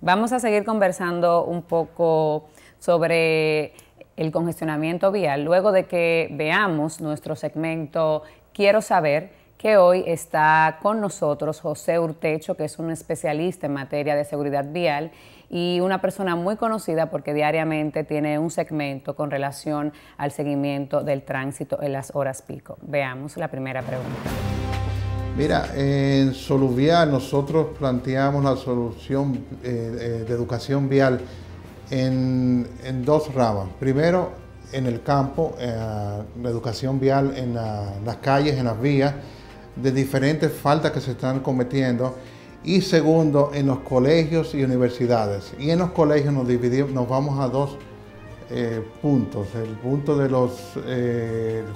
Vamos a seguir conversando un poco sobre el congestionamiento vial luego de que veamos nuestro segmento Quiero saber que hoy está con nosotros José Urtecho, que es un especialista en materia de seguridad vial y una persona muy conocida porque diariamente tiene un segmento con relación al seguimiento del tránsito en las horas pico. Veamos la primera pregunta. Mira, en Soluvial nosotros planteamos la solución eh, eh, de educación vial en, dos ramas. Primero, en el campo, eh, la educación vial en las calles, en las vías, de diferentes faltas que se están cometiendo. Y segundo, en los colegios y universidades. Y en los colegios nos dividimos, nos vamos a dos puntos. El punto de los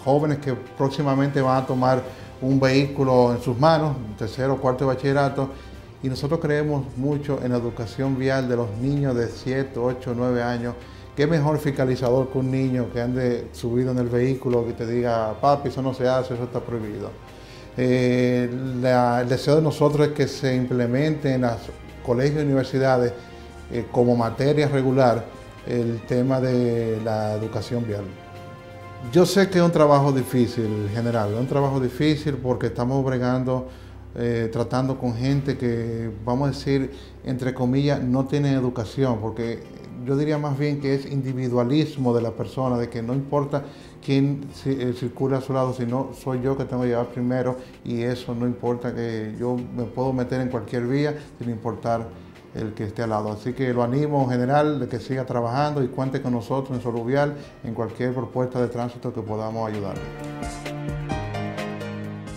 jóvenes que próximamente van a tomar un vehículo en sus manos, tercero o cuarto bachillerato, y nosotros creemos mucho en la educación vial de los niños de 7, 8, 9 años. ¿Qué mejor fiscalizador que un niño que ande subido en el vehículo que te diga, papi, eso no se hace, eso está prohibido? Eh, el deseo de nosotros es que se implemente en los colegios y universidades eh, como materia regular el tema de la educación vial. Yo sé que es un trabajo difícil, general, es un trabajo difícil porque estamos bregando, eh, tratando con gente que, vamos a decir, entre comillas, no tiene educación, porque yo diría más bien que es individualismo de la persona, de que no importa quién eh, circula a su lado, sino soy yo que tengo que llevar primero y eso no importa que yo me puedo meter en cualquier vía sin importar el que esté al lado. Así que lo animo, en general, de que siga trabajando y cuente con nosotros en Soluvial en cualquier propuesta de tránsito que podamos ayudarle.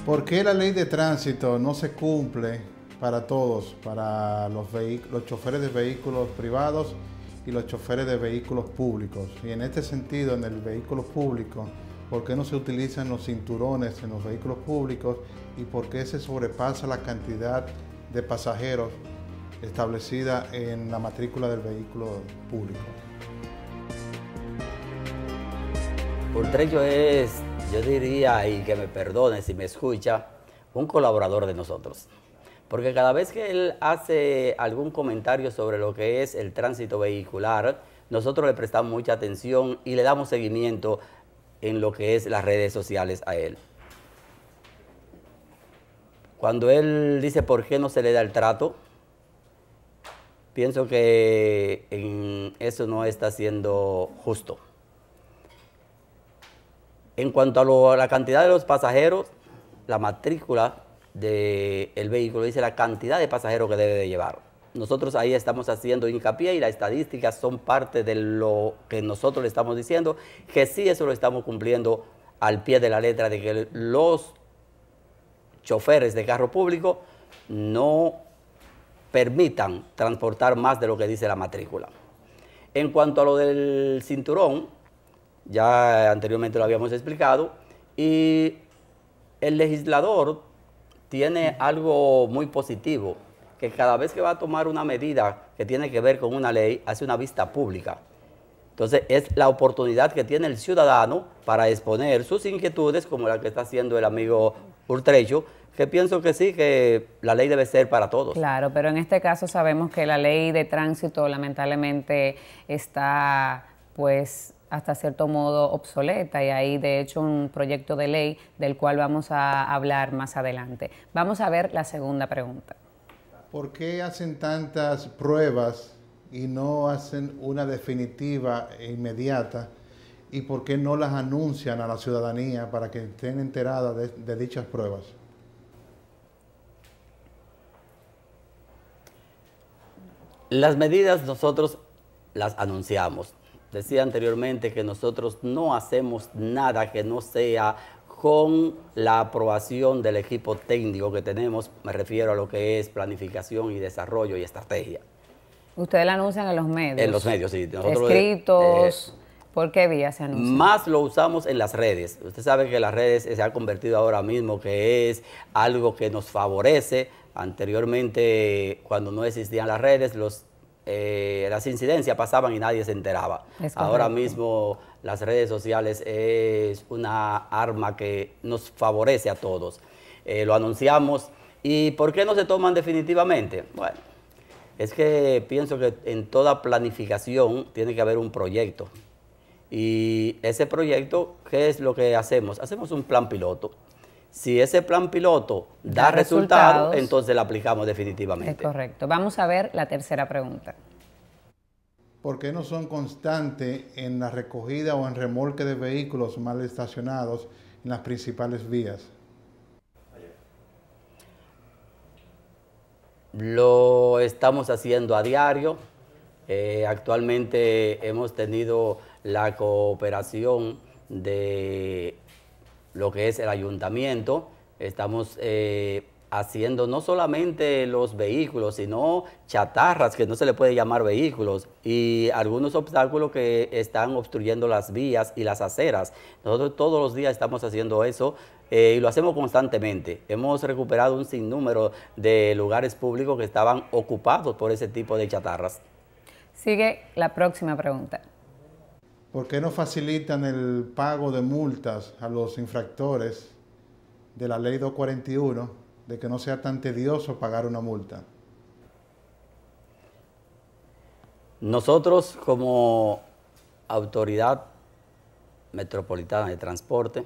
¿Por qué la ley de tránsito no se cumple para todos, para los, los choferes de vehículos privados y los choferes de vehículos públicos? Y en este sentido, en el vehículo público, ¿por qué no se utilizan los cinturones en los vehículos públicos y por qué se sobrepasa la cantidad de pasajeros establecida en la matrícula del vehículo público. Ultrecho es, yo diría, y que me perdone si me escucha, un colaborador de nosotros. Porque cada vez que él hace algún comentario sobre lo que es el tránsito vehicular, nosotros le prestamos mucha atención y le damos seguimiento en lo que es las redes sociales a él. Cuando él dice por qué no se le da el trato, Pienso que en eso no está siendo justo. En cuanto a, la cantidad de los pasajeros, la matrícula del vehículo dice la cantidad de pasajeros que debe de llevar. Nosotros ahí estamos haciendo hincapié y las estadísticas son parte de lo que nosotros le estamos diciendo, que sí eso lo estamos cumpliendo al pie de la letra, de que los choferes de carro público no permitan transportar más de lo que dice la matrícula. En cuanto a lo del cinturón, ya anteriormente lo habíamos explicado, y el legislador tiene algo muy positivo, que cada vez que va a tomar una medida que tiene que ver con una ley, hace una vista pública. Entonces, es la oportunidad que tiene el ciudadano para exponer sus inquietudes, como la que está haciendo el amigo Urtrecho, que pienso que sí, que la ley debe ser para todos. Claro, pero en este caso sabemos que la ley de tránsito lamentablemente está pues hasta cierto modo obsoleta y hay de hecho un proyecto de ley del cual vamos a hablar más adelante. Vamos a ver la segunda pregunta. ¿Por qué hacen tantas pruebas y no hacen una definitiva e inmediata? ¿Y por qué no las anuncian a la ciudadanía para que estén enteradas de dichas pruebas? Las medidas nosotros las anunciamos. Decía anteriormente que nosotros no hacemos nada que no sea con la aprobación del equipo técnico que tenemos, me refiero a lo que es planificación y desarrollo y estrategia. Ustedes la anuncian en los medios. En los medios, sí. Eh, Escritos. Eh, ¿Por qué vía se anuncia? Más lo usamos en las redes. Usted sabe que las redes se han convertido ahora mismo que es algo que nos favorece Anteriormente, cuando no existían las redes, eh, las incidencias pasaban y nadie se enteraba. Ahora mismo las redes sociales es una arma que nos favorece a todos. Eh, lo anunciamos. ¿Y por qué no se toman definitivamente? Bueno, es que pienso que en toda planificación tiene que haber un proyecto. Y ese proyecto, ¿qué es lo que hacemos? Hacemos un plan piloto si ese plan piloto da, resultado, entonces lo aplicamos definitivamente. Es correcto. Vamos a ver la tercera pregunta. ¿Por qué no son constantes en la recogida o en remolque de vehículos mal estacionados en las principales vías? Lo estamos haciendo a diario. Eh, actualmente hemos tenido la cooperación de lo que es el ayuntamiento. Estamos eh, haciendo no solamente los vehículos, sino chatarras, que no se le puede llamar vehículos, y algunos obstáculos que están obstruyendo las vías y las aceras. Nosotros todos los días estamos haciendo eso eh, y lo hacemos constantemente. Hemos recuperado un sinnúmero de lugares públicos que estaban ocupados por ese tipo de chatarras. Sigue la próxima pregunta. ¿Por qué no facilitan el pago de multas a los infractores de la ley 241 de que no sea tan tedioso pagar una multa? Nosotros como autoridad metropolitana de transporte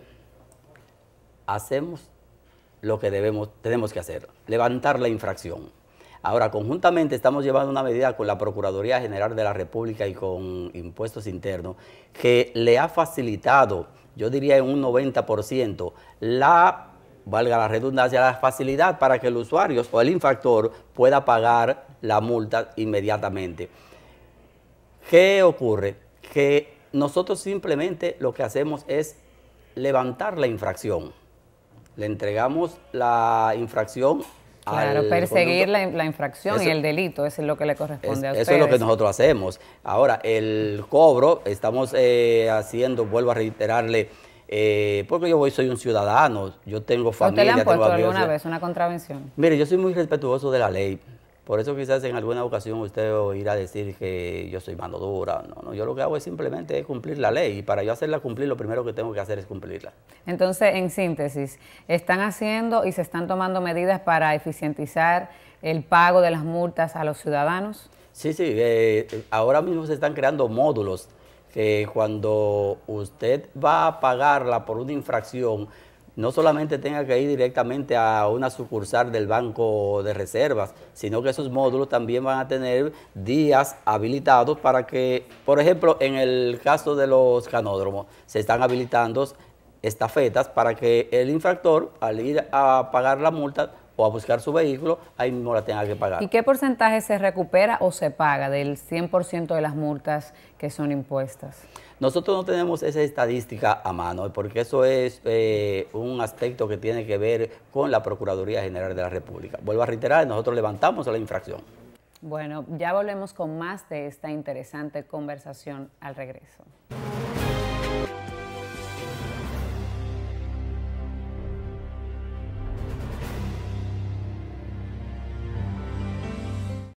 hacemos lo que debemos, tenemos que hacer, levantar la infracción. Ahora, conjuntamente estamos llevando una medida con la Procuraduría General de la República y con impuestos internos que le ha facilitado, yo diría en un 90%, la valga la redundancia, la facilidad para que el usuario o el infractor pueda pagar la multa inmediatamente. ¿Qué ocurre? Que nosotros simplemente lo que hacemos es levantar la infracción. Le entregamos la infracción Claro, perseguir la, infracción y el delito, eso es lo que le corresponde a ustedes. Eso es lo que nosotros hacemos. Ahora, el cobro, estamos eh, haciendo, vuelvo a reiterarle, eh, porque yo hoy soy un ciudadano, yo tengo familia. ¿Usted le han puesto alguna vez una contravención? Mire, yo soy muy respetuoso de la ley. Por eso quizás en alguna ocasión usted oirá decir que yo soy mano dura. No, no, yo lo que hago es simplemente cumplir la ley y para yo hacerla cumplir lo primero que tengo que hacer es cumplirla. Entonces, en síntesis, están haciendo y se están tomando medidas para eficientizar el pago de las multas a los ciudadanos. Sí, sí, eh, ahora mismo se están creando módulos que cuando usted va a pagarla por una infracción, no solamente tenga que ir directamente a una sucursal del banco de reservas, sino que esos módulos también van a tener días habilitados para que, por ejemplo, en el caso de los canódromos, se están habilitando estafetas para que el infractor, al ir a pagar la multa, o a buscar su vehículo, ahí mismo la tenga que pagar. ¿Y qué porcentaje se recupera o se paga del 100% de las multas que son impuestas? Nosotros no tenemos esa estadística a mano, porque eso es eh, un aspecto que tiene que ver con la Procuraduría General de la República. Vuelvo a reiterar, nosotros levantamos la infracción. Bueno, ya volvemos con más de esta interesante conversación al regreso.